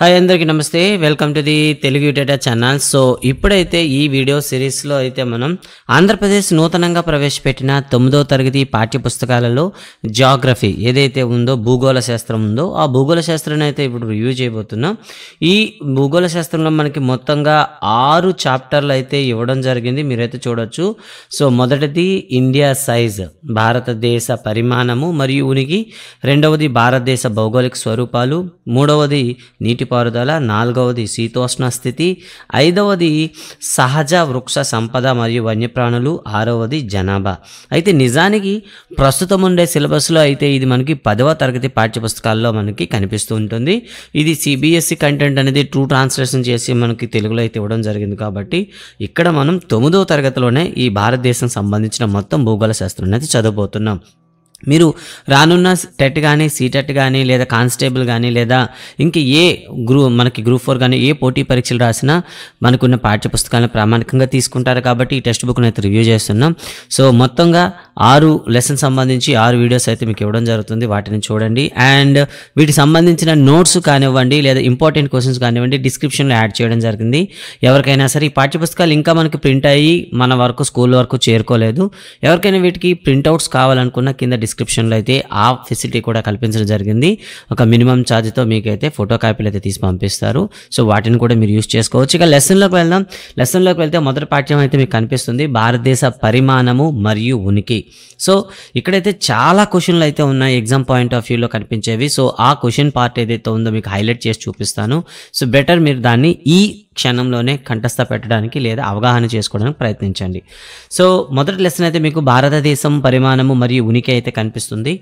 hi అందరికీ నమస్తే welcome to the Telugu data channel so ఇప్పుడైతే ఈ వీడియో సిరీస్లో అయితే మనం ఆంధ్రప్రదేశ్ నూతనంగా ప్రవేశపెట్టిన తొమ్మిదో తరగతి పాఠ్యపుస్తకాలలో జాగ్రఫీ ఏదైతే ఉందో భూగోళ శాస్త్రం ఉందో ఆ భూగోళ శాస్త్రాన్ని అయితే ఇప్పుడు రివ్యూ చేయబోతున్నాం ఈ భూగోళ శాస్త్రంలో మనకి మొత్తంగా ఆరు చాప్టర్లు అయితే ఇవ్వడం జరిగింది మీరైతే చూడొచ్చు సో మొదటిది ఇండియా సైజ్ భారతదేశ పరిమాణము మరియు ఉనికి రెండవది భారతదేశ భౌగోళిక స్వరూపాలు మూడవది నీటి నీటిపారుదల నాలుగవది శీతోష్ణ స్థితి ఐదవది సహజ వృక్ష సంపద మరియు వన్యప్రాణులు ఆరవది జనాభా అయితే నిజానికి ప్రస్తుతం ఉండే సిలబస్లో అయితే ఇది మనకి పదవ తరగతి పాఠ్యపుస్తకాల్లో మనకి కనిపిస్తూ ఉంటుంది ఇది సిబిఎస్సి కంటెంట్ అనేది ట్రూ ట్రాన్స్లేషన్ చేసి మనకి తెలుగులో అయితే ఇవ్వడం జరిగింది కాబట్టి ఇక్కడ మనం తొమ్మిదవ తరగతిలోనే ఈ భారతదేశం సంబంధించిన మొత్తం భూగోళ శాస్త్రం అనేది చదవబోతున్నాం మీరు రానున్న టెట్ కానీ సీటెట్ కానీ లేదా కానిస్టేబుల్ కానీ లేదా ఇంక ఏ గ్రూ మనకి గ్రూప్ ఫోర్ కానీ ఏ పోటీ పరీక్షలు రాసినా మనకున్న పాఠ్య పుస్తకాలను ప్రామాణికంగా తీసుకుంటారు కాబట్టి ఈ టెక్స్ట్ బుక్ను అయితే రివ్యూ చేస్తున్నాం సో మొత్తంగా ఆరు లెసన్ సంబంధించి ఆరు వీడియోస్ అయితే మీకు ఇవ్వడం జరుగుతుంది వాటిని చూడండి అండ్ వీటికి సంబంధించిన నోట్స్ కానివ్వండి లేదా ఇంపార్టెంట్ క్వశ్చన్స్ కానివ్వండి డిస్క్రిప్షన్లో యాడ్ చేయడం జరిగింది ఎవరికైనా సరే ఈ పాఠ్యపుస్తకాలు ఇంకా మనకి ప్రింట్ అయ్యి మన వరకు స్కూల్ వరకు చేరుకోలేదు ఎవరికైనా వీటికి ప్రింట్అవుట్స్ కావాలనుకున్న కింద డిస్క్రిప్షన్లో అయితే ఆ ఫెసిలిటీ కూడా కల్పించడం జరిగింది ఒక మినిమం ఛార్జ్తో మీకైతే ఫోటో కాపీలు అయితే తీసి పంపిస్తారు సో వాటిని కూడా మీరు యూస్ చేసుకోవచ్చు ఇక లెసన్లోకి వెళ్దాం లెసన్లోకి వెళ్తే మొదటి పాఠ్యం అయితే మీకు కనిపిస్తుంది భారతదేశ పరిమాణము మరియు ఉనికి సో ఇక్కడైతే చాలా క్వశ్చన్లు అయితే ఉన్నాయి ఎగ్జామ్ పాయింట్ ఆఫ్ వ్యూలో కనిపించేవి సో ఆ క్వశ్చన్ పార్ట్ ఏదైతే ఉందో మీకు హైలైట్ చేసి చూపిస్తాను సో బెటర్ మీరు దాన్ని ఈ క్షణంలోనే కంఠస్థ పెట్టడానికి లేదా అవగాహన చేసుకోవడానికి ప్రయత్నించండి సో మొదటి లెసన్ అయితే మీకు భారతదేశం పరిమాణము మరియు ఉనికి అయితే కనిపిస్తుంది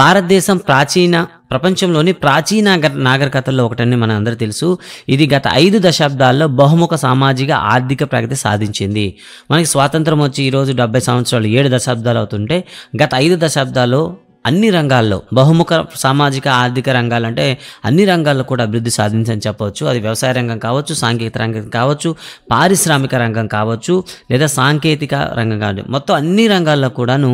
భారతదేశం ప్రాచీన ప్రపంచంలోని ప్రాచీన నాగరికతల్లో ఒకటని మన అందరూ తెలుసు ఇది గత ఐదు దశాబ్దాల్లో బహుముఖ సామాజిక ఆర్థిక ప్రగతి సాధించింది మనకి స్వాతంత్రం వచ్చి ఈరోజు డెబ్బై సంవత్సరాలు ఏడు దశాబ్దాలు అవుతుంటే గత ఐదు దశాబ్దాల్లో అన్ని రంగాల్లో బహుముఖ సామాజిక ఆర్థిక రంగాలు అంటే అన్ని రంగాల్లో కూడా అభివృద్ధి సాధించని చెప్పవచ్చు అది వ్యవసాయ రంగం కావచ్చు సాంకేతిక రంగం కావచ్చు పారిశ్రామిక రంగం కావచ్చు లేదా సాంకేతిక రంగం కావచ్చు మొత్తం అన్ని రంగాల్లో కూడాను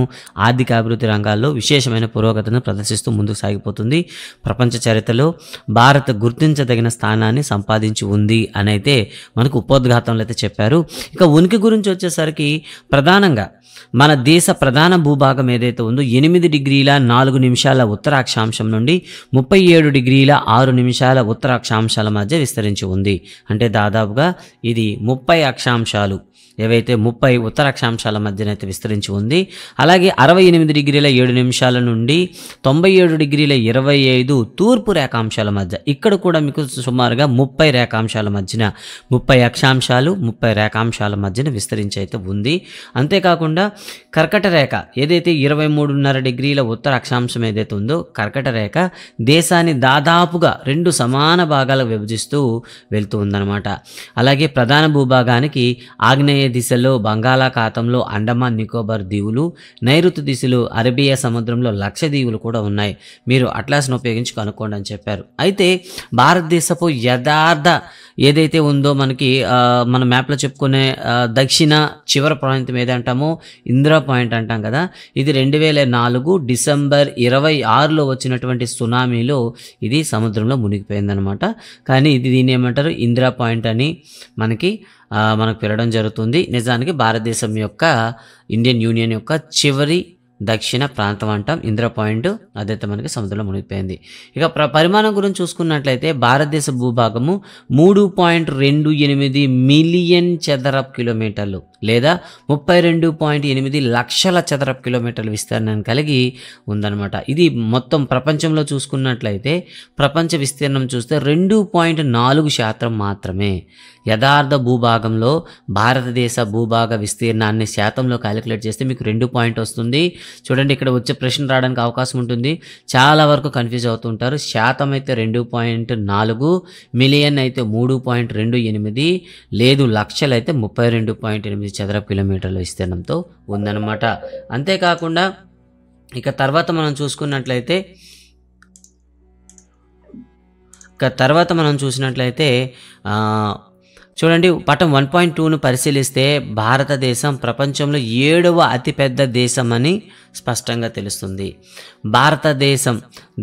ఆర్థిక అభివృద్ధి రంగాల్లో విశేషమైన పురోగతిని ప్రదర్శిస్తూ ముందుకు సాగిపోతుంది ప్రపంచ చరిత్రలో భారత్ గుర్తించదగిన స్థానాన్ని సంపాదించి ఉంది అని అయితే మనకు ఉపోద్ఘాతంలో అయితే చెప్పారు ఇక ఉనికి గురించి వచ్చేసరికి ప్రధానంగా మన దేశ ప్రధాన భూభాగం ఏదైతే ఉందో ఎనిమిది డిగ్రీల నాలుగు నిమిషాల ఉత్తరాక్షాంశం నుండి ముప్పై ఏడు డిగ్రీల ఆరు నిమిషాల ఉత్తరాక్షాంశాల మధ్య విస్తరించి ఉంది అంటే దాదాపుగా ఇది ముప్పై అక్షాంశాలు ఏవైతే ముప్పై ఉత్తర అక్షాంశాల మధ్యనైతే విస్తరించి ఉంది అలాగే అరవై ఎనిమిది డిగ్రీల ఏడు నిమిషాల నుండి తొంభై ఏడు డిగ్రీల ఇరవై ఐదు తూర్పు రేఖాంశాల మధ్య ఇక్కడ కూడా మీకు సుమారుగా ముప్పై రేఖాంశాల మధ్యన ముప్పై అక్షాంశాలు ముప్పై రేఖాంశాల మధ్యన విస్తరించి అయితే ఉంది అంతేకాకుండా కర్కట రేఖ ఏదైతే ఇరవై మూడున్నర డిగ్రీల ఉత్తర అక్షాంశం ఏదైతే ఉందో కర్కట రేఖ దేశాన్ని దాదాపుగా రెండు సమాన భాగాలకు విభజిస్తూ వెళ్తూ ఉందన్నమాట అలాగే ప్రధాన భూభాగానికి ఆగ్నేయ ఆగ్నేయ దిశలో బంగాళాఖాతంలో అండమాన్ నికోబార్ దీవులు నైరుతి దిశలో అరబియా సముద్రంలో లక్ష దీవులు కూడా ఉన్నాయి మీరు అట్లాస్ను ఉపయోగించి కనుక్కోండి అని చెప్పారు అయితే భారతదేశపు యథార్థ ఏదైతే ఉందో మనకి మన మ్యాప్లో చెప్పుకునే దక్షిణ చివరి ప్రాంతం ఏదంటామో ఇందిరా పాయింట్ అంటాం కదా ఇది రెండు వేల నాలుగు డిసెంబర్ ఇరవై ఆరులో వచ్చినటువంటి సునామీలో ఇది సముద్రంలో మునిగిపోయిందనమాట కానీ ఇది దీని ఏమంటారు ఇందిరా పాయింట్ అని మనకి మనకు వెళ్ళడం జరుగుతుంది నిజానికి భారతదేశం యొక్క ఇండియన్ యూనియన్ యొక్క చివరి దక్షిణ ప్రాంతం అంటాం ఇంద్ర పాయింట్ అదైతే మనకి సముద్రంలో మునిగిపోయింది ఇక పరిమాణం గురించి చూసుకున్నట్లయితే భారతదేశ భూభాగము మూడు పాయింట్ రెండు ఎనిమిది మిలియన్ చదరపు కిలోమీటర్లు లేదా ముప్పై రెండు పాయింట్ ఎనిమిది లక్షల చదరపు కిలోమీటర్ల విస్తీర్ణాన్ని కలిగి ఉందన్నమాట ఇది మొత్తం ప్రపంచంలో చూసుకున్నట్లయితే ప్రపంచ విస్తీర్ణం చూస్తే రెండు పాయింట్ నాలుగు శాతం మాత్రమే యథార్థ భూభాగంలో భారతదేశ భూభాగ విస్తీర్ణాన్ని శాతంలో క్యాలిక్యులేట్ చేస్తే మీకు రెండు పాయింట్ వస్తుంది చూడండి ఇక్కడ వచ్చే ప్రశ్న రావడానికి అవకాశం ఉంటుంది చాలా వరకు కన్ఫ్యూజ్ అవుతుంటారు శాతం అయితే రెండు పాయింట్ నాలుగు మిలియన్ అయితే మూడు పాయింట్ రెండు ఎనిమిది లేదు లక్షలు అయితే ముప్పై రెండు పాయింట్ ఎనిమిది చదరపు కిలోమీటర్ల విస్తీర్ణంతో ఉందన్నమాట అంతేకాకుండా ఇక తర్వాత మనం చూసుకున్నట్లయితే ఇక తర్వాత మనం చూసినట్లయితే చూడండి పటం వన్ పాయింట్ టూను పరిశీలిస్తే భారతదేశం ప్రపంచంలో ఏడవ అతిపెద్ద దేశం అని స్పష్టంగా తెలుస్తుంది భారతదేశం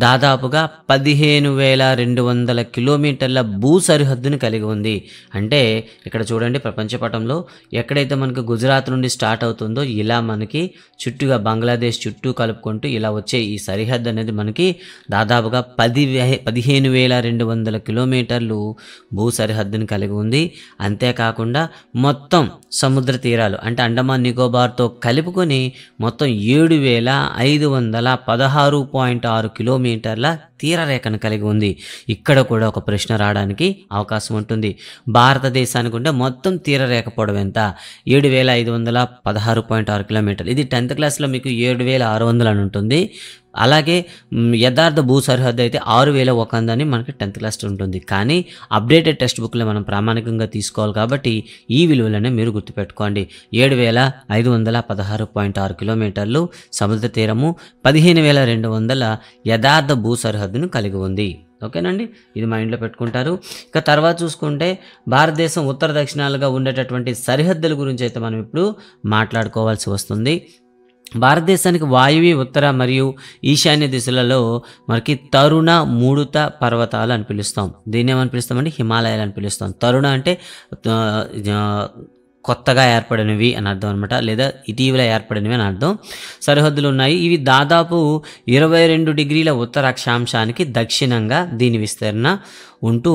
దాదాపుగా పదిహేను వేల రెండు వందల కిలోమీటర్ల భూ సరిహద్దును కలిగి ఉంది అంటే ఇక్కడ చూడండి ప్రపంచపటంలో ఎక్కడైతే మనకు గుజరాత్ నుండి స్టార్ట్ అవుతుందో ఇలా మనకి చుట్టూగా బంగ్లాదేశ్ చుట్టూ కలుపుకుంటూ ఇలా వచ్చే ఈ సరిహద్దు అనేది మనకి దాదాపుగా పది పదిహేను వేల రెండు వందల కిలోమీటర్లు భూ సరిహద్దును కలిగి ఉంది అంతేకాకుండా మొత్తం సముద్ర తీరాలు అంటే అండమాన్ నికోబార్తో కలుపుకొని మొత్తం ఏడు వేల ఐదు వందల పదహారు పాయింట్ ఆరు కిలోమీటర్ల తీరరేఖను కలిగి ఉంది ఇక్కడ కూడా ఒక ప్రశ్న రావడానికి అవకాశం ఉంటుంది భారతదేశానికి ఉండే మొత్తం తీరరేఖ పొడవు ఎంత ఏడు వేల ఐదు వందల పదహారు పాయింట్ ఆరు కిలోమీటర్లు ఇది టెన్త్ క్లాస్లో మీకు ఏడు వేల ఆరు వందలు అని ఉంటుంది అలాగే యథార్థ భూ సరిహద్దు అయితే ఆరు వేల ఒక అని మనకి టెన్త్ క్లాస్ ఉంటుంది కానీ అప్డేటెడ్ టెక్స్ట్ బుక్లో మనం ప్రామాణికంగా తీసుకోవాలి కాబట్టి ఈ విలువలనే మీరు గుర్తుపెట్టుకోండి ఏడు వేల ఐదు వందల పదహారు పాయింట్ ఆరు కిలోమీటర్లు సముద్ర తీరము పదిహేను వేల రెండు వందల యథార్థ భూ సరిహద్దు సరిహద్దును కలిగి ఉంది ఓకేనండి ఇది మైండ్లో పెట్టుకుంటారు ఇక తర్వాత చూసుకుంటే భారతదేశం ఉత్తర దక్షిణాలుగా ఉండేటటువంటి సరిహద్దుల గురించి అయితే మనం ఇప్పుడు మాట్లాడుకోవాల్సి వస్తుంది భారతదేశానికి వాయువి ఉత్తర మరియు ఈశాన్య దిశలలో మనకి తరుణ మూడుత పర్వతాలు అని పిలుస్తాం దీన్ని ఏమని పిలుస్తామంటే హిమాలయాలు అని పిలుస్తాం తరుణ అంటే కొత్తగా ఏర్పడినవి అని అర్థం అనమాట లేదా ఇటీవల ఏర్పడినవి అని అర్థం సరిహద్దులు ఉన్నాయి ఇవి దాదాపు ఇరవై రెండు డిగ్రీల ఉత్తర అక్షాంశానికి దక్షిణంగా దీని విస్తరణ ఉంటూ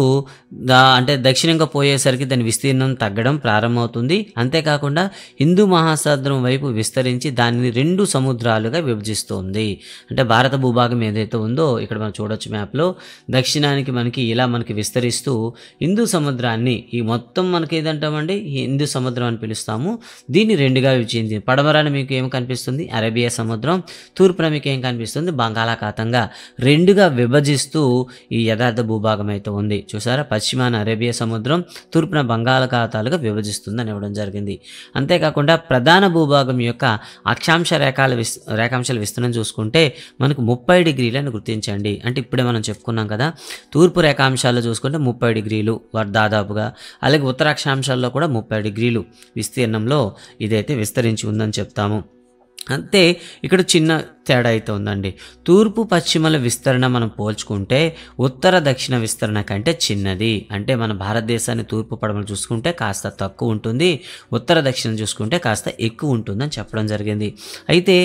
అంటే దక్షిణంగా పోయేసరికి దాని విస్తీర్ణం తగ్గడం ప్రారంభమవుతుంది అంతేకాకుండా హిందూ మహాసముద్రం వైపు విస్తరించి దానిని రెండు సముద్రాలుగా విభజిస్తుంది అంటే భారత భూభాగం ఏదైతే ఉందో ఇక్కడ మనం చూడొచ్చు మ్యాప్లో దక్షిణానికి మనకి ఇలా మనకి విస్తరిస్తూ హిందూ సముద్రాన్ని ఈ మొత్తం మనకి ఏదంటామండి హిందూ సముద్రం అని పిలుస్తాము దీన్ని రెండుగా విభజించింది పడమరాని మీకు ఏం కనిపిస్తుంది అరేబియా సముద్రం తూర్పున మీకు ఏం కనిపిస్తుంది బంగాళాఖాతంగా రెండుగా విభజిస్తూ ఈ యథార్థ భూభాగం అయితే ఉంది చూసారా పశ్చిమాన అరేబియా సముద్రం తూర్పున బంగాళాఖాతాలుగా విభజిస్తుందని ఇవ్వడం జరిగింది అంతేకాకుండా ప్రధాన భూభాగం యొక్క అక్షాంశ రేఖాల విస్ రేఖాంశాల విస్తీర్ణం చూసుకుంటే మనకు ముప్పై డిగ్రీలను గుర్తించండి అంటే ఇప్పుడే మనం చెప్పుకున్నాం కదా తూర్పు రేఖాంశాల్లో చూసుకుంటే ముప్పై డిగ్రీలు దాదాపుగా అలాగే ఉత్తరాక్షాంశాల్లో కూడా ముప్పై డిగ్రీలు విస్తీర్ణంలో ఇదైతే విస్తరించి ఉందని చెప్తాము అంతే ఇక్కడ చిన్న తేడా అయితే ఉందండి తూర్పు పశ్చిమల విస్తరణ మనం పోల్చుకుంటే ఉత్తర దక్షిణ విస్తరణ కంటే చిన్నది అంటే మన భారతదేశాన్ని తూర్పు పడమలు చూసుకుంటే కాస్త తక్కువ ఉంటుంది ఉత్తర దక్షిణ చూసుకుంటే కాస్త ఎక్కువ ఉంటుందని చెప్పడం జరిగింది అయితే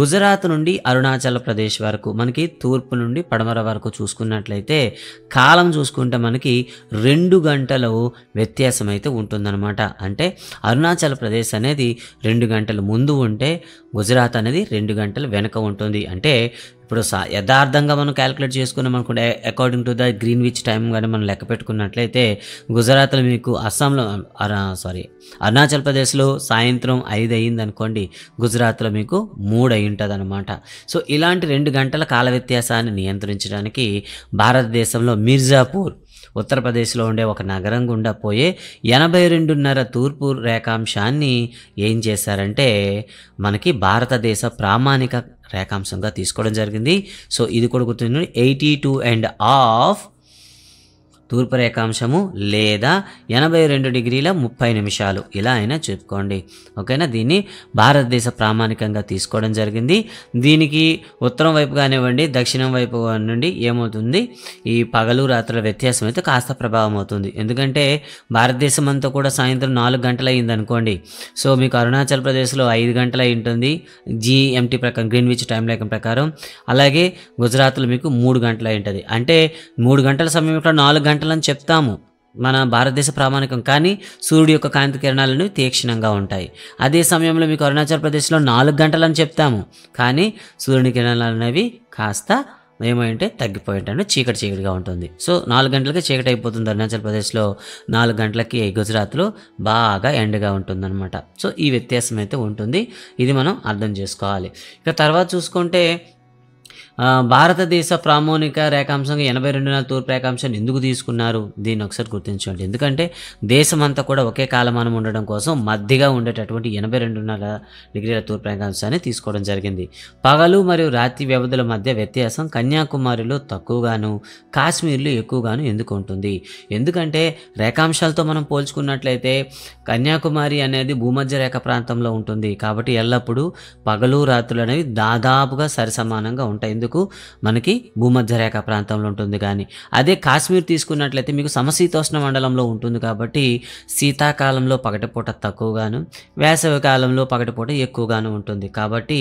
గుజరాత్ నుండి అరుణాచల్ ప్రదేశ్ వరకు మనకి తూర్పు నుండి పడమర వరకు చూసుకున్నట్లయితే కాలం చూసుకుంటే మనకి రెండు గంటలు వ్యత్యాసం అయితే ఉంటుందన్నమాట అంటే అరుణాచల్ ప్రదేశ్ అనేది రెండు గంటలు ముందు ఉంటే గుజరాత్ అనేది రెండు గంటల వెనుక ఉంటుంది అంటే ఇప్పుడు యథార్థంగా మనం క్యాలిక్యులేట్ చేసుకున్నాం అనుకుంటే according to the Greenwich time కానీ మనం లెక్క పెట్టుకున్నట్లయితే గుజరాత్లో మీకు అస్సాంలో సారీ అరుణాచల్ ప్రదేశ్లో సాయంత్రం ఐదు అయ్యింది అనుకోండి గుజరాత్లో మీకు మూడు అయి ఉంటుంది అనమాట సో ఇలాంటి రెండు గంటల కాల వ్యత్యాసాన్ని నియంత్రించడానికి భారతదేశంలో మిర్జాపూర్ ఉత్తరప్రదేశ్లో ఉండే ఒక నగరం గుండా పోయే ఎనభై రెండున్నర తూర్పు రేఖాంశాన్ని ఏం చేశారంటే మనకి భారతదేశ ప్రామాణిక రేఖాంశంగా తీసుకోవడం జరిగింది సో ఇది కూడా గుర్తుంది ఎయిటీ టూ అండ్ ఆఫ్ తూర్పు రేఖాంశము లేదా ఎనభై రెండు డిగ్రీల ముప్పై నిమిషాలు ఇలా అయినా చెప్పుకోండి ఓకేనా దీన్ని భారతదేశ ప్రామాణికంగా తీసుకోవడం జరిగింది దీనికి ఉత్తరం వైపు కానివ్వండి దక్షిణం వైపు నుండి ఏమవుతుంది ఈ పగలు రాత్రుల వ్యత్యాసం అయితే కాస్త ప్రభావం అవుతుంది ఎందుకంటే భారతదేశం అంతా కూడా సాయంత్రం నాలుగు గంటలు అయింది అనుకోండి సో మీకు అరుణాచల్ ప్రదేశ్లో ఐదు గంటలు అయి ఉంటుంది జిఎంటీ ప్రకారం గ్రీన్విచ్ టైం లేఖం ప్రకారం అలాగే గుజరాత్లో మీకు మూడు గంటలు అయి ఉంటుంది అంటే మూడు గంటల సమయంలో నాలుగు గంటలు గంటలని చెప్తాము మన భారతదేశ ప్రామాణికం కానీ సూర్యుడు యొక్క కాంతి కిరణాలను తీక్షణంగా ఉంటాయి అదే సమయంలో మీకు అరుణాచల్ ప్రదేశ్లో నాలుగు గంటలని చెప్తాము కానీ సూర్యుని కిరణాలు అనేవి కాస్త ఏమంటే తగ్గిపోయింటాను చీకటి చీకటిగా ఉంటుంది సో నాలుగు గంటలకి చీకటి అయిపోతుంది అరుణాచల్ ప్రదేశ్లో నాలుగు గంటలకి గుజరాత్లో బాగా ఎండగా అనమాట సో ఈ వ్యత్యాసం అయితే ఉంటుంది ఇది మనం అర్థం చేసుకోవాలి ఇక తర్వాత చూసుకుంటే భారతదేశ ప్రామాణిక రేఖాంశంగా ఎనభై నెలల తూర్పు రేఖాంశాన్ని ఎందుకు తీసుకున్నారు దీన్ని ఒకసారి గుర్తించండి ఎందుకంటే దేశమంతా కూడా ఒకే కాలమానం ఉండడం కోసం మధ్యగా ఉండేటటువంటి ఎనభై రెండున్నర డిగ్రీల తూర్పు రేఖాంశాన్ని తీసుకోవడం జరిగింది పగలు మరియు రాత్రి వ్యవధుల మధ్య వ్యత్యాసం కన్యాకుమారిలో తక్కువగాను కాశ్మీర్లో ఎక్కువగాను ఎందుకు ఉంటుంది ఎందుకంటే రేఖాంశాలతో మనం పోల్చుకున్నట్లయితే కన్యాకుమారి అనేది భూమధ్య రేఖ ప్రాంతంలో ఉంటుంది కాబట్టి ఎల్లప్పుడూ పగలు రాత్రులు అనేవి దాదాపుగా సరిసమానంగా ఉంటాయి ఎందుకు మనకి భూమధ్యరేఖ ప్రాంతంలో ఉంటుంది కానీ అదే కాశ్మీర్ తీసుకున్నట్లయితే మీకు సమశీతోష్ణ మండలంలో ఉంటుంది కాబట్టి శీతాకాలంలో పగటిపూట తక్కువగాను వేసవి కాలంలో పగటిపూట ఎక్కువగాను ఉంటుంది కాబట్టి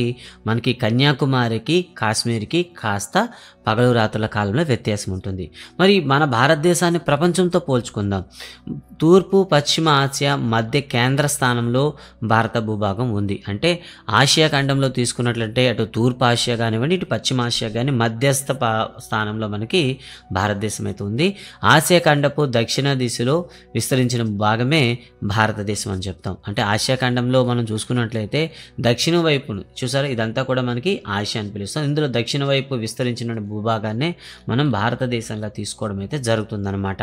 మనకి కన్యాకుమారికి కాశ్మీర్కి కాస్త పగలు రాత్రుల కాలంలో వ్యత్యాసం ఉంటుంది మరి మన భారతదేశాన్ని ప్రపంచంతో పోల్చుకుందాం తూర్పు పశ్చిమ ఆసియా మధ్య కేంద్ర స్థానంలో భారత భూభాగం ఉంది అంటే ఆసియా ఖండంలో తీసుకున్నట్లయితే అటు తూర్పు ఆసియా కానివ్వండి ఇటు పశ్చిమ ఆసియా కానీ మధ్యస్థ స్థానంలో మనకి భారతదేశం అయితే ఉంది ఆసియా ఖండపు దక్షిణ దిశలో విస్తరించిన భాగమే భారతదేశం అని చెప్తాం అంటే ఆసియా ఖండంలో మనం చూసుకున్నట్లయితే దక్షిణ వైపును చూసారా ఇదంతా కూడా మనకి ఆసియా అని పిలుస్తాం ఇందులో దక్షిణ వైపు విస్తరించిన భూభాగాన్నే మనం భారతదేశంగా తీసుకోవడం అయితే జరుగుతుందన్నమాట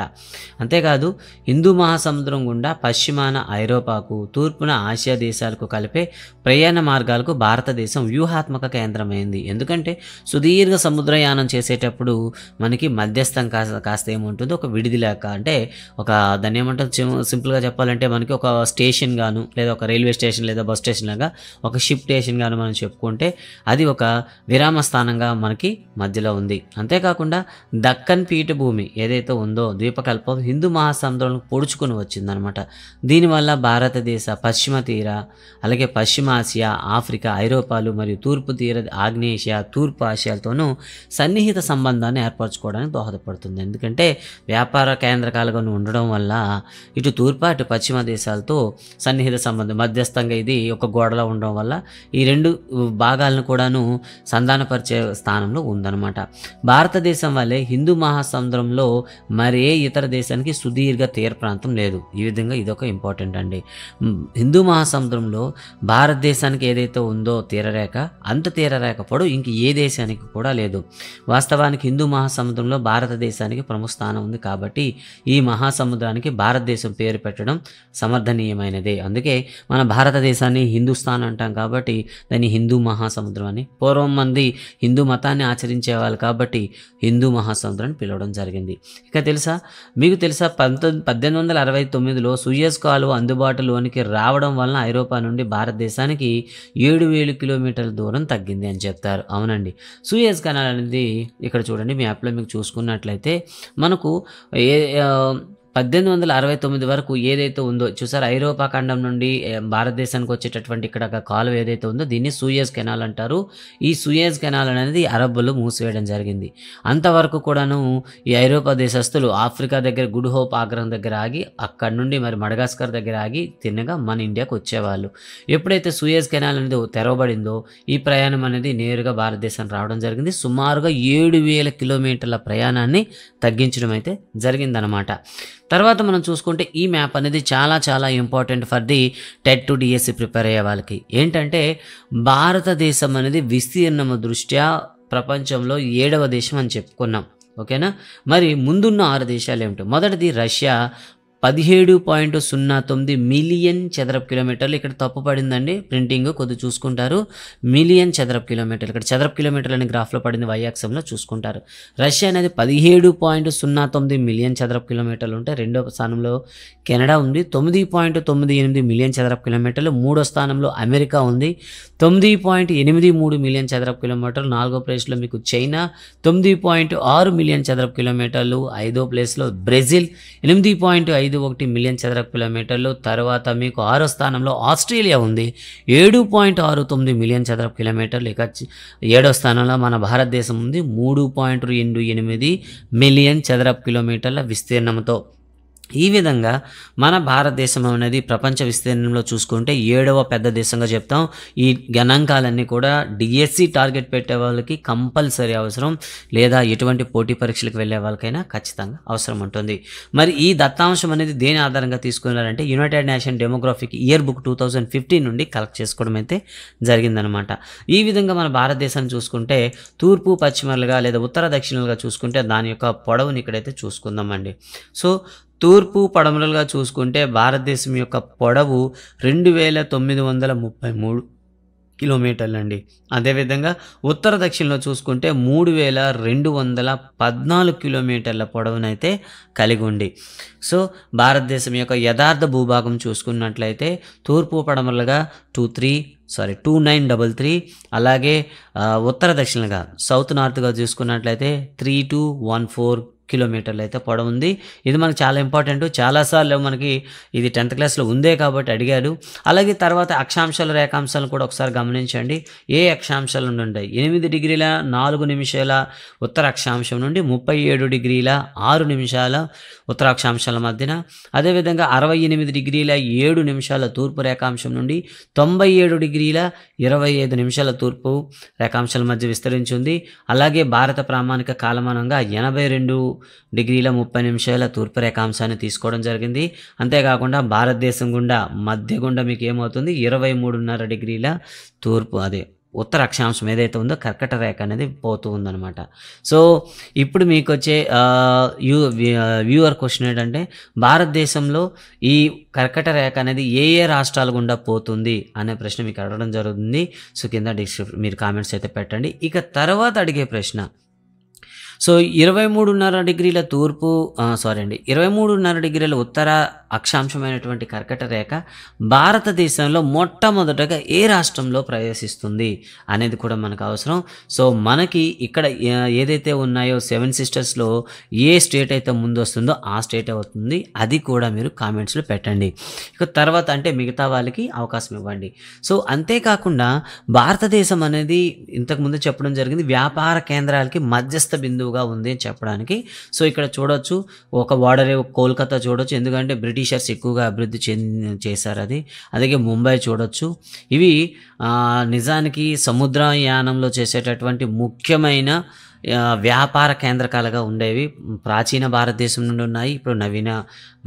అంతేకాదు హిందూ మహాసముద్రం గుండా పశ్చిమాన ఐరోపాకు తూర్పున ఆసియా దేశాలకు కలిపే ప్రయాణ మార్గాలకు భారతదేశం వ్యూహాత్మక కేంద్రమైంది ఎందుకంటే సుదీర్ఘ సముద్రయానం చేసేటప్పుడు మనకి మధ్యస్థం కాస్త కాస్త ఏముంటుంది ఒక విడిది లేక అంటే ఒక దాన్ని ఏమంటారు సింపుల్గా చెప్పాలంటే మనకి ఒక స్టేషన్ గాను లేదా ఒక రైల్వే స్టేషన్ లేదా బస్ స్టేషన్ లాగా ఒక షిప్ స్టేషన్ గాను మనం చెప్పుకుంటే అది ఒక విరామ స్థానంగా మనకి మధ్యలో ఉంది అంతేకాకుండా దక్కన్ పీఠభూమి ఏదైతే ఉందో ద్వీపకల్పం హిందూ మహాసముద్రంలో పొడుచుకుని వచ్చిందనమాట దీనివల్ల భారతదేశ పశ్చిమ తీర అలాగే పశ్చిమాసియా ఆఫ్రికా ఐరోపాలు మరియు తూర్పు తీర ఆగ్నేయేషియా తూర్పు ఆసియాలతోనూ సన్నిహిత సంబంధాన్ని ఏర్పరచుకోవడానికి దోహదపడుతుంది ఎందుకంటే వ్యాపార కేంద్రకాలుగా ఉండడం వల్ల ఇటు తూర్పు అటు పశ్చిమ దేశాలతో సన్నిహిత సంబంధం మధ్యస్థంగా ఇది ఒక గోడలో ఉండడం వల్ల ఈ రెండు భాగాలను కూడాను సంధానపరిచే స్థానంలో ఉందన్నమాట భారతదేశం వల్లే హిందూ మహాసముద్రంలో మరే ఇతర దేశానికి సుదీర్ఘ తీర ప్రాంతం లేదు ఈ విధంగా ఇదొక ఇంపార్టెంట్ అండి హిందూ మహాసముద్రంలో భారతదేశానికి ఏదైతే ఉందో తీరరేక అంత తీరరేకపోడు పొడు ఇంక ఏ దేశానికి కూడా లేదు వాస్తవానికి హిందూ మహాసముద్రంలో భారతదేశానికి ప్రముఖ స్థానం ఉంది కాబట్టి ఈ మహాసముద్రానికి భారతదేశం పేరు పెట్టడం సమర్థనీయమైనదే అందుకే మన భారతదేశాన్ని హిందూస్థాన్ అంటాం కాబట్టి దాన్ని హిందూ మహాసముద్రం అని పూర్వం మంది హిందూ మతాన్ని ఆచరించే వాళ్ళు కాబట్టి హిందూ మహాసముద్రం అని పిలవడం జరిగింది ఇక తెలుసా మీకు తెలుసా పంతొమ్మిది పద్దెనిమిది వందల అరవై తొమ్మిదిలో సుయస్ కాలువ అందుబాటులోనికి రావడం వలన ఐరోపా నుండి భారతదేశానికి ఏడు వేలు కిలోమీటర్ల దూరం తగ్గింది అని చెప్తారు అవునండి సుయస్ కెనాల్ అనేది ఇక్కడ చూడండి మ్యాప్లో మీకు చూసుకున్నట్లయితే మనకు ఏ పద్దెనిమిది వందల అరవై తొమ్మిది వరకు ఏదైతే ఉందో చూసారు ఐరోపా ఖండం నుండి భారతదేశానికి వచ్చేటటువంటి ఇక్కడ కాలువ ఏదైతే ఉందో దీన్ని సూయజ్ కెనాల్ అంటారు ఈ సూయజ్ కెనాల్ అనేది అరబ్బులు మూసివేయడం జరిగింది అంతవరకు కూడాను ఈ ఐరోపా దేశస్తులు ఆఫ్రికా దగ్గర గుడ్ హోప్ ఆగ్రహం దగ్గర ఆగి అక్కడ నుండి మరి మడగాస్కర్ దగ్గర ఆగి తిన్నగా మన ఇండియాకు వచ్చేవాళ్ళు ఎప్పుడైతే సూయజ్ కెనాల్ అనేది తెరవబడిందో ఈ ప్రయాణం అనేది నేరుగా భారతదేశానికి రావడం జరిగింది సుమారుగా ఏడు వేల కిలోమీటర్ల ప్రయాణాన్ని తగ్గించడం అయితే జరిగిందనమాట తర్వాత మనం చూసుకుంటే ఈ మ్యాప్ అనేది చాలా చాలా important for the TET to DSC prepare అయ్యే వాళ్ళకి ఏంటంటే భారతదేశం అనేది విస్తీర్ణము దృష్ట్యా ప్రపంచంలో ఏడవ దేశం అని చెప్పుకున్నాం ఓకేనా మరి ముందున్న ఆరు దేశాలు ఏమిటి మొదటిది రష్యా పదిహేడు పాయింట్ సున్నా తొమ్మిది మిలియన్ చదరపు కిలోమీటర్లు ఇక్కడ తప్పు పడిందండి ప్రింటింగ్ కొద్ది చూసుకుంటారు మిలియన్ చదరపు కిలోమీటర్లు ఇక్కడ చదరపు కిలోమీటర్లు అనే గ్రాఫ్లో పడింది వైయాక్సంలో చూసుకుంటారు రష్యా అనేది పదిహేడు పాయింట్ సున్నా తొమ్మిది మిలియన్ చదరపు కిలోమీటర్లు ఉంటే రెండో స్థానంలో కెనడా ఉంది తొమ్మిది పాయింట్ తొమ్మిది ఎనిమిది మిలియన్ చదరపు కిలోమీటర్లు మూడో స్థానంలో అమెరికా ఉంది తొమ్మిది పాయింట్ ఎనిమిది మూడు మిలియన్ చదరపు కిలోమీటర్లు నాలుగో ప్లేస్లో మీకు చైనా తొమ్మిది పాయింట్ ఆరు మిలియన్ చదరపు కిలోమీటర్లు ఐదో ప్లేస్లో బ్రెజిల్ ఎనిమిది పాయింట్ ఐదు ఐదు ఒకటి మిలియన్ చదరపు కిలోమీటర్లు తర్వాత మీకు ఆరో స్థానంలో ఆస్ట్రేలియా ఉంది ఏడు పాయింట్ ఆరు తొమ్మిది మిలియన్ చదరపు కిలోమీటర్లు ఇక ఏడో స్థానంలో మన భారతదేశం ఉంది మూడు పాయింట్ రెండు ఎనిమిది మిలియన్ చదరపు కిలోమీటర్ల విస్తీర్ణంతో ఈ విధంగా మన భారతదేశం అనేది ప్రపంచ విస్తీర్ణంలో చూసుకుంటే ఏడవ పెద్ద దేశంగా చెప్తాం ఈ గణాంకాలన్నీ కూడా డిఎస్సి టార్గెట్ e పెట్టే వాళ్ళకి కంపల్సరీ అవసరం లేదా ఎటువంటి పోటీ పరీక్షలకు వెళ్ళే వాళ్ళకైనా ఖచ్చితంగా అవసరం ఉంటుంది మరి ఈ దత్తాంశం అనేది దేని ఆధారంగా తీసుకున్నారంటే United Nation demographic year book two thousand fifteen నుండి కలెక్ట్ చేసుకోవడం అయితే జరిగిందనమాట ఈ విధంగా మన భారతదేశాన్ని చూసుకుంటే తూర్పు పశ్చిమలుగా లేదా ఉత్తర దక్షిణలుగా చూసుకుంటే దాని యొక్క పొడవుని ఇక్కడైతే చూసుకుందామండి సో తూర్పు పడమరలుగా చూసుకుంటే భారతదేశం యొక్క పొడవు రెండు వేల తొమ్మిది వందల ముప్పై మూడు కిలోమీటర్లు అండి అదేవిధంగా ఉత్తర దక్షిణలో చూసుకుంటే మూడు వేల రెండు వందల పద్నాలుగు కిలోమీటర్ల పొడవునైతే కలిగి ఉంది సో భారతదేశం యొక్క యథార్థ భూభాగం చూసుకున్నట్లయితే తూర్పు పడమరలుగా two three sorry two nine double three అలాగే ఉత్తర దక్షిణలుగా సౌత్ నార్త్గా చూసుకున్నట్లయితే త్రీ టూ వన్ ఫోర్ కిలోమీటర్లు అయితే ఉంది ఇది మనకు చాలా ఇంపార్టెంట్ చాలాసార్లు మనకి ఇది టెన్త్ క్లాస్లో ఉందే కాబట్టి అడిగాడు అలాగే తర్వాత అక్షాంశాల రేఖాంశాలను కూడా ఒకసారి గమనించండి ఏ అక్షాంశాలు నుండి ఉంటాయి ఎనిమిది డిగ్రీల నాలుగు నిమిషాల ఉత్తర అక్షాంశం నుండి ముప్పై ఏడు డిగ్రీల ఆరు నిమిషాల ఉత్తరాక్షాంశాల మధ్యన అదేవిధంగా అరవై ఎనిమిది డిగ్రీల ఏడు నిమిషాల తూర్పు రేఖాంశం నుండి తొంభై ఏడు డిగ్రీల ఇరవై ఐదు నిమిషాల తూర్పు రేఖాంశాల మధ్య విస్తరించి ఉంది అలాగే భారత ప్రామాణిక కాలమానంగా ఎనభై రెండు డిగ్రీల ముప్పై నిమిషాల తూర్పు రేఖాంశాన్ని తీసుకోవడం జరిగింది అంతేకాకుండా భారతదేశం గుండా మధ్య గుండా మీకు ఏమవుతుంది ఇరవై మూడున్నర డిగ్రీల తూర్పు అదే ఉత్తర అక్షాంశం ఏదైతే ఉందో కర్కట రేఖ అనేది పోతూ ఉందనమాట సో ఇప్పుడు మీకు వచ్చే వ్యూ వ్యూవర్ క్వశ్చన్ ఏంటంటే భారతదేశంలో ఈ కర్కట రేఖ అనేది ఏ ఏ రాష్ట్రాల గుండా పోతుంది అనే ప్రశ్న మీకు అడగడం జరుగుతుంది సో కింద డిస్క్రిప్ మీరు కామెంట్స్ అయితే పెట్టండి ఇక తర్వాత అడిగే ప్రశ్న సో ఇరవై మూడున్నర డిగ్రీల తూర్పు సారీ అండి ఇరవై మూడున్నర డిగ్రీల ఉత్తర అక్షాంశమైనటువంటి కర్కట రేఖ భారతదేశంలో మొట్టమొదటగా ఏ రాష్ట్రంలో ప్రవేశిస్తుంది అనేది కూడా మనకు అవసరం సో మనకి ఇక్కడ ఏదైతే ఉన్నాయో సెవెన్ సిస్టర్స్లో ఏ స్టేట్ అయితే ముందు వస్తుందో ఆ స్టేట్ అవుతుంది అది కూడా మీరు కామెంట్స్లో పెట్టండి ఇక తర్వాత అంటే మిగతా వాళ్ళకి అవకాశం ఇవ్వండి సో అంతేకాకుండా భారతదేశం అనేది ఇంతకుముందు చెప్పడం జరిగింది వ్యాపార కేంద్రాలకి మధ్యస్థ బిందువు పాజిటివ్గా ఉంది అని చెప్పడానికి సో ఇక్కడ చూడొచ్చు ఒక బార్డర్ కోల్కతా చూడొచ్చు ఎందుకంటే బ్రిటిషర్స్ ఎక్కువగా అభివృద్ధి చేశారు అది అలాగే ముంబై చూడొచ్చు ఇవి నిజానికి సముద్రయానంలో చేసేటటువంటి ముఖ్యమైన వ్యాపార కేంద్రకాలుగా ఉండేవి ప్రాచీన భారతదేశం నుండి ఉన్నాయి ఇప్పుడు నవీన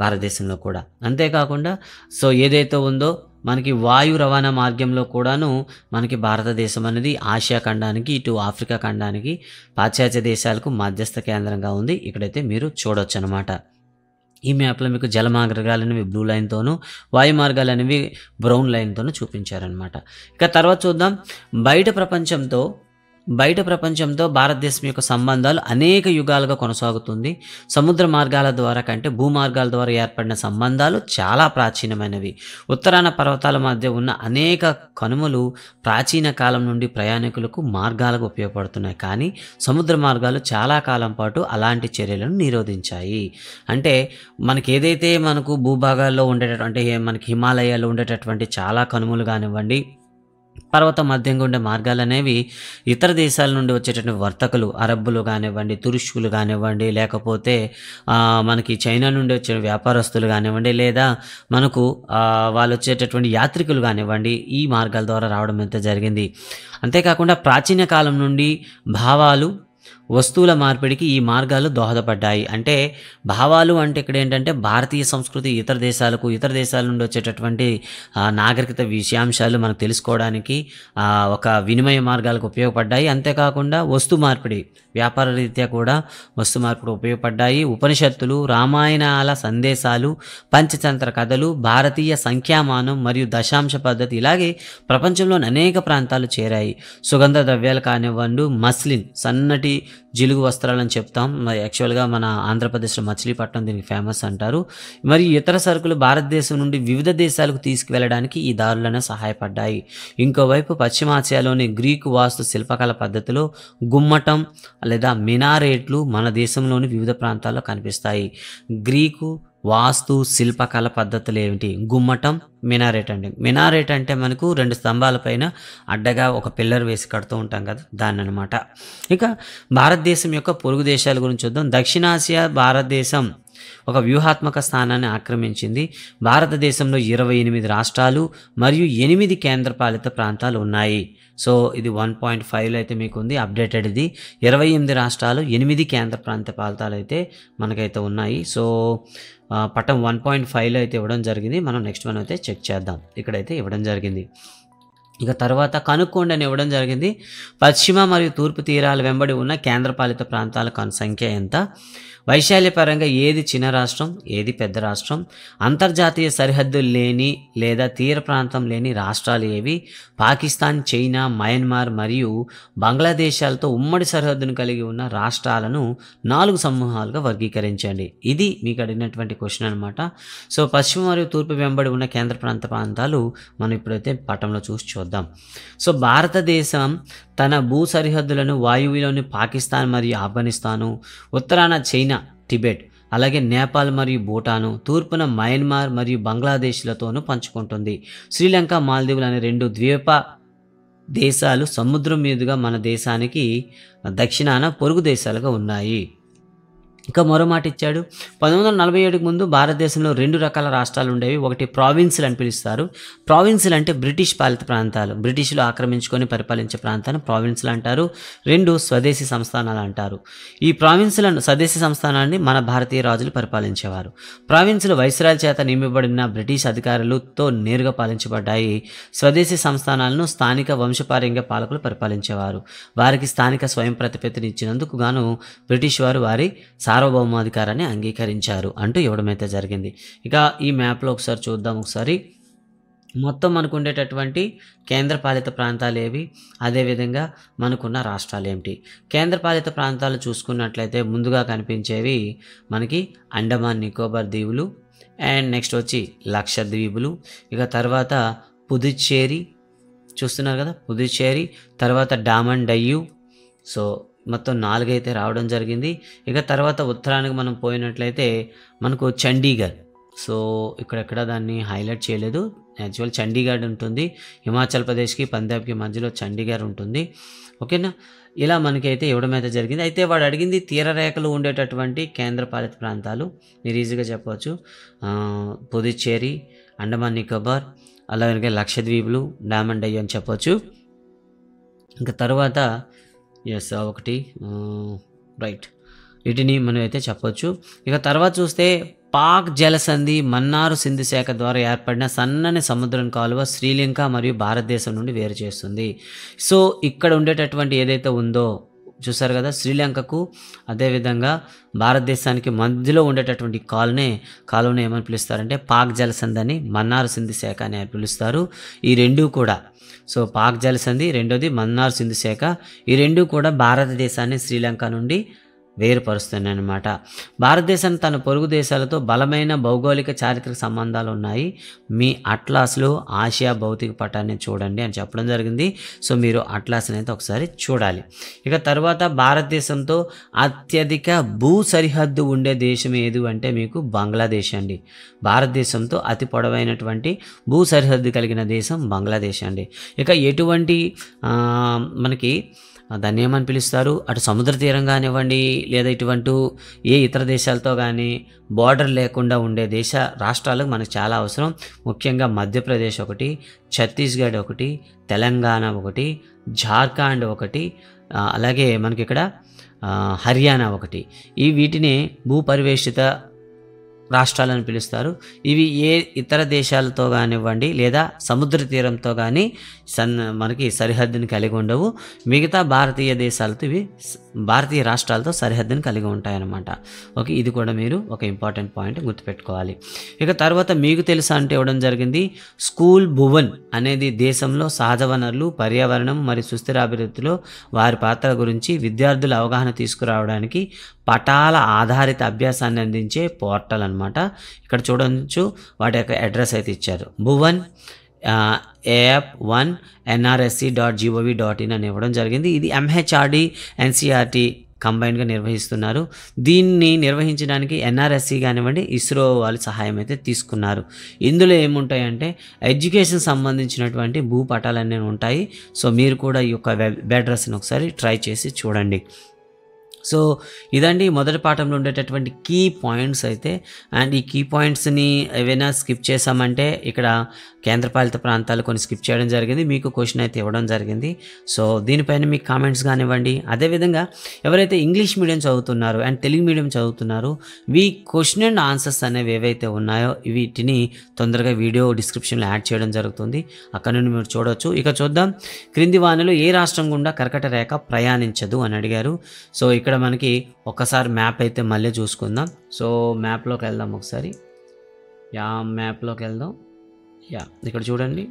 భారతదేశంలో కూడా అంతేకాకుండా సో ఏదైతే ఉందో మనకి వాయు రవాణా మార్గంలో కూడాను మనకి భారతదేశం అనేది ఆసియా ఖండానికి ఇటు ఆఫ్రికా ఖండానికి పాశ్చాత్య దేశాలకు మధ్యస్థ కేంద్రంగా ఉంది ఇక్కడైతే మీరు చూడొచ్చు అనమాట ఈ మ్యాప్లో మీకు జల మార్గాలు అనేవి బ్లూ లైన్తోనూ వాయు మార్గాలు అనేవి బ్రౌన్ లైన్తోనూ చూపించారనమాట ఇక తర్వాత చూద్దాం బయట ప్రపంచంతో బయట ప్రపంచంతో భారతదేశం యొక్క సంబంధాలు అనేక యుగాలుగా కొనసాగుతుంది సముద్ర మార్గాల ద్వారా కంటే భూమార్గాల ద్వారా ఏర్పడిన సంబంధాలు చాలా ప్రాచీనమైనవి ఉత్తరాన పర్వతాల మధ్య ఉన్న అనేక కనుమలు ప్రాచీన కాలం నుండి ప్రయాణికులకు మార్గాలకు ఉపయోగపడుతున్నాయి కానీ సముద్ర మార్గాలు చాలా కాలం పాటు అలాంటి చర్యలను నిరోధించాయి అంటే మనకి ఏదైతే మనకు భూభాగాల్లో ఉండేటటువంటి మనకి హిమాలయాల్లో ఉండేటటువంటి చాలా కనుమలు కానివ్వండి పర్వత మధ్యంగా ఉండే మార్గాలు అనేవి ఇతర దేశాల నుండి వచ్చేటటువంటి వర్తకులు అరబ్బులు కానివ్వండి తురుషులు కానివ్వండి లేకపోతే మనకి చైనా నుండి వచ్చే వ్యాపారస్తులు కానివ్వండి లేదా మనకు వాళ్ళు వచ్చేటటువంటి యాత్రికులు కానివ్వండి ఈ మార్గాల ద్వారా రావడం ఎంత జరిగింది అంతేకాకుండా ప్రాచీన కాలం నుండి భావాలు వస్తువుల మార్పిడికి ఈ మార్గాలు దోహదపడ్డాయి అంటే భావాలు అంటే ఇక్కడ ఏంటంటే భారతీయ సంస్కృతి ఇతర దేశాలకు ఇతర దేశాల నుండి వచ్చేటటువంటి నాగరికత విషయాంశాలు మనకు తెలుసుకోవడానికి ఒక వినిమయ మార్గాలకు ఉపయోగపడ్డాయి అంతేకాకుండా వస్తు మార్పిడి వ్యాపార రీత్యా కూడా వస్తు మార్పిడి ఉపయోగపడ్డాయి ఉపనిషత్తులు రామాయణాల సందేశాలు పంచతంత్ర కథలు భారతీయ సంఖ్యామానం మరియు దశాంశ పద్ధతి ఇలాగే ప్రపంచంలోని అనేక ప్రాంతాలు చేరాయి సుగంధ ద్రవ్యాలు కానివ్వండు మస్లిన్ సన్నటి జిలుగు వస్త్రాలని చెప్తాం యాక్చువల్గా మన ఆంధ్రప్రదేశ్లో మచిలీపట్నం దీనికి ఫేమస్ అంటారు మరియు ఇతర సరుకులు భారతదేశం నుండి వివిధ దేశాలకు తీసుకువెళ్ళడానికి ఈ దారులను సహాయపడ్డాయి ఇంకోవైపు పశ్చిమాసియాలోని గ్రీకు వాస్తు శిల్పకళ పద్ధతిలో గుమ్మటం లేదా మినారేట్లు మన దేశంలోని వివిధ ప్రాంతాల్లో కనిపిస్తాయి గ్రీకు వాస్తు శిల్పకళ పద్ధతులు ఏమిటి గుమ్మటం మినారేట్ అండి మినారేట్ అంటే మనకు రెండు స్తంభాల పైన అడ్డగా ఒక పిల్లర్ వేసి కడుతూ ఉంటాం కదా దాన్ని అనమాట ఇక భారతదేశం యొక్క పొరుగు దేశాల గురించి చూద్దాం దక్షిణాసియా భారతదేశం ఒక వ్యూహాత్మక స్థానాన్ని ఆక్రమించింది భారతదేశంలో ఇరవై ఎనిమిది రాష్ట్రాలు మరియు ఎనిమిది కేంద్రపాలిత ప్రాంతాలు ఉన్నాయి సో ఇది వన్ పాయింట్ ఫైవ్లో అయితే మీకు ఉంది అప్డేటెడ్ ఇది ఇరవై ఎనిమిది రాష్ట్రాలు ఎనిమిది కేంద్ర ప్రాంత ప్రాంతాలు అయితే మనకైతే ఉన్నాయి సో పటం వన్ పాయింట్ ఫైవ్లో అయితే ఇవ్వడం జరిగింది మనం నెక్స్ట్ మనం అయితే చెక్ చేద్దాం ఇక్కడైతే ఇవ్వడం జరిగింది ఇక తర్వాత కనుక్కోండి అని ఇవ్వడం జరిగింది పశ్చిమ మరియు తూర్పు తీరాల వెంబడి ఉన్న కేంద్రపాలిత ప్రాంతాల సంఖ్య ఎంత వైశాల్యపరంగా ఏది చిన్న రాష్ట్రం ఏది పెద్ద రాష్ట్రం అంతర్జాతీయ సరిహద్దులు లేని లేదా తీర ప్రాంతం లేని రాష్ట్రాలు ఏవి పాకిస్తాన్ చైనా మయన్మార్ మరియు బంగ్లాదేశాలతో ఉమ్మడి సరిహద్దును కలిగి ఉన్న రాష్ట్రాలను నాలుగు సమూహాలుగా వర్గీకరించండి ఇది మీకు అడిగినటువంటి క్వశ్చన్ అనమాట సో పశ్చిమ మరియు తూర్పు వెంబడి ఉన్న కేంద్ర ప్రాంత ప్రాంతాలు మనం ఇప్పుడైతే పటంలో చూసి చూద్దాం సో భారతదేశం తన భూ సరిహద్దులను వాయువులోని పాకిస్తాన్ మరియు ఆఫ్ఘనిస్తాను ఉత్తరాన చైనా టిబెట్ అలాగే నేపాల్ మరియు భూటాను తూర్పున మయన్మార్ మరియు బంగ్లాదేశ్లతోనూ పంచుకుంటుంది శ్రీలంక మాల్దీవులు అనే రెండు ద్వీప దేశాలు సముద్రం మీదుగా మన దేశానికి దక్షిణాన పొరుగు దేశాలుగా ఉన్నాయి ఇక మరో మాట ఇచ్చాడు పంతొమ్మిది వందల నలభై ఏడుకు ముందు భారతదేశంలో రెండు రకాల రాష్ట్రాలు ఉండేవి ఒకటి ప్రావిన్సులు అని పిలుస్తారు ప్రావిన్సులు అంటే బ్రిటిష్ పాలిత ప్రాంతాలు బ్రిటిషులు ఆక్రమించుకొని పరిపాలించే ప్రాంతాన్ని ప్రావిన్సులు అంటారు రెండు స్వదేశీ సంస్థానాలు అంటారు ఈ ప్రావిన్సులను స్వదేశీ సంస్థానాన్ని మన భారతీయ రాజులు పరిపాలించేవారు ప్రావిన్సులు వైస్రాయల్ చేత నియమిబడిన బ్రిటిష్ అధికారులతో నేరుగా పాలించబడ్డాయి స్వదేశీ సంస్థానాలను స్థానిక వంశపార్యంగా పాలకులు పరిపాలించేవారు వారికి స్థానిక స్వయం ప్రతిపత్తిని ఇచ్చినందుకు గాను బ్రిటిష్ వారు వారి సార్వభౌమాధికారాన్ని అంగీకరించారు అంటూ అయితే జరిగింది ఇక ఈ మ్యాప్లో ఒకసారి చూద్దాం ఒకసారి మొత్తం మనకు ఉండేటటువంటి కేంద్రపాలిత ప్రాంతాలు ఏవి అదేవిధంగా మనకున్న రాష్ట్రాలు ఏమిటి కేంద్రపాలిత ప్రాంతాలు చూసుకున్నట్లయితే ముందుగా కనిపించేవి మనకి అండమాన్ నికోబార్ దీవులు అండ్ నెక్స్ట్ వచ్చి లక్షద్వీపులు ఇక తర్వాత పుదుచ్చేరి చూస్తున్నారు కదా పుదుచ్చేరి తర్వాత డామన్ డయ్యూ సో మొత్తం నాలుగైతే రావడం జరిగింది ఇక తర్వాత ఉత్తరానికి మనం పోయినట్లయితే మనకు చండీగఢ్ సో ఇక్కడెక్కడ దాన్ని హైలైట్ చేయలేదు యాక్చువల్ చండీగఢ్ ఉంటుంది హిమాచల్ ప్రదేశ్కి పంజాబ్కి మధ్యలో చండీగఢ్ ఉంటుంది ఓకేనా ఇలా మనకైతే ఇవ్వడం అయితే జరిగింది అయితే వాడు అడిగింది తీరరేఖలు ఉండేటటువంటి కేంద్రపాలిత ప్రాంతాలు మీరు ఈజీగా చెప్పవచ్చు పుదుచ్చేరి అండమాన్ నికోబార్ అలాగే లక్షద్వీపులు డామండ్ అయ్యి అని చెప్పవచ్చు ఇంకా తర్వాత ఎస్ ఒకటి రైట్ వీటిని మనం అయితే చెప్పొచ్చు ఇక తర్వాత చూస్తే పాక్ జలసంధి మన్నారు సింధు శాఖ ద్వారా ఏర్పడిన సన్నని సముద్రం కాలువ శ్రీలంక మరియు భారతదేశం నుండి వేరు చేస్తుంది సో ఇక్కడ ఉండేటటువంటి ఏదైతే ఉందో చూసారు కదా శ్రీలంకకు అదేవిధంగా భారతదేశానికి మధ్యలో ఉండేటటువంటి కాలనీ కాలువను ఏమని పిలుస్తారంటే పాక్ జలసంధని మన్నార్ సింధు శాఖ అని పిలుస్తారు ఈ రెండూ కూడా సో పాక్ జలసంధి రెండోది మన్నార్ సింధు శాఖ ఈ రెండూ కూడా భారతదేశాన్ని శ్రీలంక నుండి వేరుపరుస్తుందన్నమాట భారతదేశం తన పొరుగు దేశాలతో బలమైన భౌగోళిక చారిత్రక సంబంధాలు ఉన్నాయి మీ అట్లాస్లో ఆసియా భౌతిక పటాన్ని చూడండి అని చెప్పడం జరిగింది సో మీరు అట్లాస్ అనేది ఒకసారి చూడాలి ఇక తర్వాత భారతదేశంతో అత్యధిక భూ సరిహద్దు ఉండే దేశం ఏది అంటే మీకు బంగ్లాదేశ్ అండి భారతదేశంతో అతి పొడవైనటువంటి భూ సరిహద్దు కలిగిన దేశం బంగ్లాదేశ్ అండి ఇక ఎటువంటి మనకి దాన్ని ఏమని పిలుస్తారు అటు సముద్ర తీరం కానివ్వండి లేదా ఇటువంటి ఏ ఇతర దేశాలతో కానీ బార్డర్ లేకుండా ఉండే దేశ రాష్ట్రాలకు మనకు చాలా అవసరం ముఖ్యంగా మధ్యప్రదేశ్ ఒకటి ఛత్తీస్గఢ్ ఒకటి తెలంగాణ ఒకటి జార్ఖండ్ ఒకటి అలాగే మనకి ఇక్కడ హర్యానా ఒకటి ఈ వీటిని భూపరివేషిత రాష్ట్రాలను పిలుస్తారు ఇవి ఏ ఇతర దేశాలతో కానివ్వండి లేదా సముద్ర తీరంతో కానీ సన్ మనకి సరిహద్దుని కలిగి ఉండవు మిగతా భారతీయ దేశాలతో ఇవి భారతీయ రాష్ట్రాలతో సరిహద్దుని కలిగి ఉంటాయన్నమాట ఓకే ఇది కూడా మీరు ఒక ఇంపార్టెంట్ పాయింట్ గుర్తుపెట్టుకోవాలి ఇక తర్వాత మీకు తెలుసా అంటే ఇవ్వడం జరిగింది స్కూల్ భువన్ అనేది దేశంలో సహజ వనరులు పర్యావరణం మరియు సుస్థిరాభివృద్ధిలో వారి పాత్ర గురించి విద్యార్థుల అవగాహన తీసుకురావడానికి పటాల ఆధారిత అభ్యాసాన్ని అందించే పోర్టల్ అనమాట ఇక్కడ చూడొచ్చు వాటి యొక్క అడ్రస్ అయితే ఇచ్చారు Bhuvan AF one NRSC dot GOV dot in అని ఇవ్వడం జరిగింది ఇది ఎంహెచ్ఆర్డి ఎన్సిఆర్టీ కంబైన్గా నిర్వహిస్తున్నారు దీన్ని నిర్వహించడానికి ఎన్ఆర్ఎస్సి కానివ్వండి ఇస్రో వాళ్ళు సహాయం అయితే తీసుకున్నారు ఇందులో ఏముంటాయంటే ఎడ్యుకేషన్ సంబంధించినటువంటి భూ అనేవి ఉంటాయి సో మీరు కూడా ఈ యొక్క వెబ్ అడ్రస్ని ఒకసారి ట్రై చేసి చూడండి సో ఇదండి మొదటి పాఠంలో ఉండేటటువంటి కీ పాయింట్స్ అయితే అండ్ ఈ కీ పాయింట్స్ని ఏవైనా స్కిప్ చేశామంటే ఇక్కడ కేంద్రపాలిత ప్రాంతాలు కొన్ని స్కిప్ చేయడం జరిగింది మీకు క్వశ్చన్ అయితే ఇవ్వడం జరిగింది సో దీనిపైన మీకు కామెంట్స్ కానివ్వండి అదేవిధంగా ఎవరైతే ఇంగ్లీష్ మీడియం చదువుతున్నారు అండ్ తెలుగు మీడియం చదువుతున్నారు మీ క్వశ్చన్ అండ్ ఆన్సర్స్ అనేవి ఏవైతే ఉన్నాయో వీటిని తొందరగా వీడియో డిస్క్రిప్షన్లో యాడ్ చేయడం జరుగుతుంది అక్కడ నుండి మీరు చూడవచ్చు ఇక చూద్దాం క్రింది వానలు ఏ రాష్ట్రం గుండా కర్కట రేఖ ప్రయాణించదు అని అడిగారు సో ఇక్కడ ఇక్కడ మనకి ఒక్కసారి మ్యాప్ అయితే మళ్ళీ చూసుకుందాం సో మ్యాప్లోకి వెళ్దాం ఒకసారి యా మ్యాప్లోకి వెళ్దాం యా ఇక్కడ చూడండి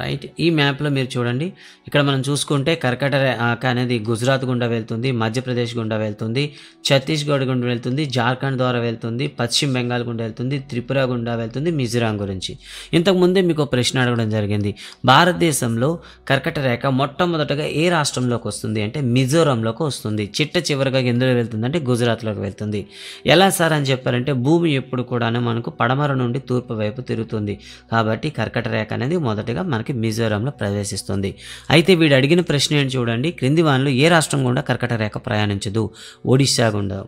రైట్ ఈ మ్యాప్లో మీరు చూడండి ఇక్కడ మనం చూసుకుంటే కర్కట రేఖ అనేది గుజరాత్ గుండా వెళ్తుంది మధ్యప్రదేశ్ గుండా వెళ్తుంది ఛత్తీస్గఢ్ గుండా వెళ్తుంది జార్ఖండ్ ద్వారా వెళ్తుంది పశ్చిమ బెంగాల్ గుండా వెళ్తుంది త్రిపుర గుండా వెళ్తుంది మిజోరాం గురించి ఇంతకుముందే మీకు ప్రశ్న అడగడం జరిగింది భారతదేశంలో కర్కట రేఖ మొట్టమొదటగా ఏ రాష్ట్రంలోకి వస్తుంది అంటే మిజోరంలోకి వస్తుంది చిట్ట చివరిగా ఎందులో వెళ్తుంది అంటే గుజరాత్లోకి వెళ్తుంది ఎలా సార్ అని చెప్పారంటే భూమి ఎప్పుడు కూడా మనకు పడమర నుండి తూర్పు వైపు తిరుగుతుంది కాబట్టి కర్కట రేఖ అనేది మొదటగా మనకు రాష్ట్రంలోకి మిజోరాంలో ప్రవేశిస్తుంది అయితే వీడు అడిగిన ప్రశ్న ఏంటి చూడండి క్రింది వానలు ఏ రాష్ట్రం గుండా కర్కట రేఖ ప్రయాణించదు ఒడిశా గుండా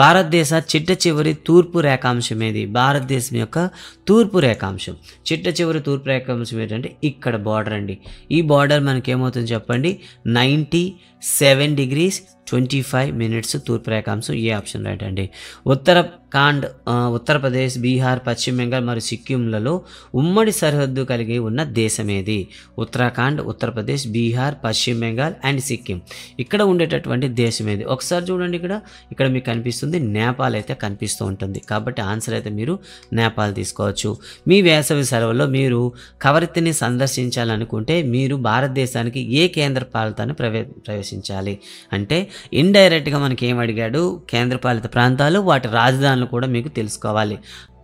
భారతదేశ చిట్ట చివరి తూర్పు రేఖాంశం ఏది భారతదేశం యొక్క తూర్పు రేఖాంశం చిట్ట చివరి తూర్పు రేఖాంశం ఏంటంటే ఇక్కడ బార్డర్ అండి ఈ బార్డర్ మనకేమవుతుంది చెప్పండి ninety seven degrees twenty five minutes తూర్పు రేఖాంశం ఏ ఆప్షన్ రైట్ అండి ఉత్తర కాండ్ ఉత్తరప్రదేశ్ బీహార్ పశ్చిమ బెంగాల్ మరియు సిక్కింలలో ఉమ్మడి సరిహద్దు కలిగి ఉన్న దేశమేది ఉత్తరాఖండ్ ఉత్తరప్రదేశ్ బీహార్ పశ్చిమ బెంగాల్ అండ్ సిక్కిం ఇక్కడ ఉండేటటువంటి దేశం ఏది ఒకసారి చూడండి ఇక్కడ ఇక్కడ మీకు కనిపిస్తుంది నేపాల్ అయితే కనిపిస్తూ ఉంటుంది కాబట్టి ఆన్సర్ అయితే మీరు నేపాల్ తీసుకోవచ్చు మీ వేసవి సెలవుల్లో మీరు కవరిత్తిని సందర్శించాలనుకుంటే మీరు భారతదేశానికి ఏ కేంద్ర పాలితాన్ని ప్రవే ప్రవేశించాలి అంటే ఇండైరెక్ట్గా మనకి ఏం అడిగాడు కేంద్రపాలిత ప్రాంతాలు వాటి రాజధానులు విషయాలను కూడా మీకు తెలుసుకోవాలి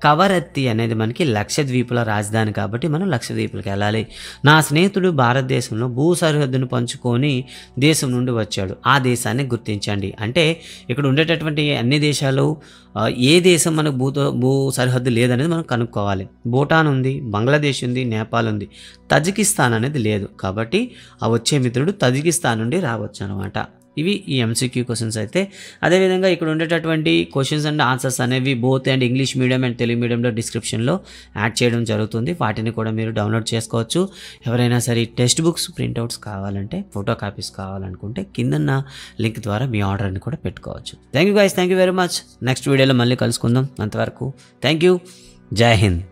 కవరత్తి అనేది మనకి లక్షద్వీపుల రాజధాని కాబట్టి మనం లక్షద్వీపులకు వెళ్ళాలి నా స్నేహితుడు భారతదేశంలో భూ సరిహద్దును పంచుకొని దేశం నుండి వచ్చాడు ఆ దేశాన్ని గుర్తించండి అంటే ఇక్కడ ఉండేటటువంటి అన్ని దేశాలు ఏ దేశం మనకు భూతో భూ సరిహద్దు లేదనేది మనం కనుక్కోవాలి భూటాన్ ఉంది బంగ్లాదేశ్ ఉంది నేపాల్ ఉంది తజికిస్తాన్ అనేది లేదు కాబట్టి ఆ వచ్చే మిత్రుడు తజికిస్తాన్ నుండి రావచ్చు అనమాట ఇవి ఈ ఎంసీక్యూ క్వశ్చన్స్ అయితే అదేవిధంగా ఇక్కడ ఉండేటటువంటి క్వశ్చన్స్ అండ్ ఆన్సర్స్ అనేవి both and English medium and Telugu మీడియంలో డిస్క్రిప్షన్లో యాడ్ చేయడం జరుగుతుంది వాటిని కూడా మీరు డౌన్లోడ్ చేసుకోవచ్చు ఎవరైనా సరే టెక్స్ట్ బుక్స్ ప్రింట్అవుట్స్ కావాలంటే ఫోటో కాపీస్ కావాలనుకుంటే కిందన్న లింక్ ద్వారా మీ ఆర్డర్ని కూడా పెట్టుకోవచ్చు thank you guys thank you very much next వీడియోలో మళ్ళీ కలుసుకుందాం అంతవరకు థ్యాంక్ యూ జై హింద్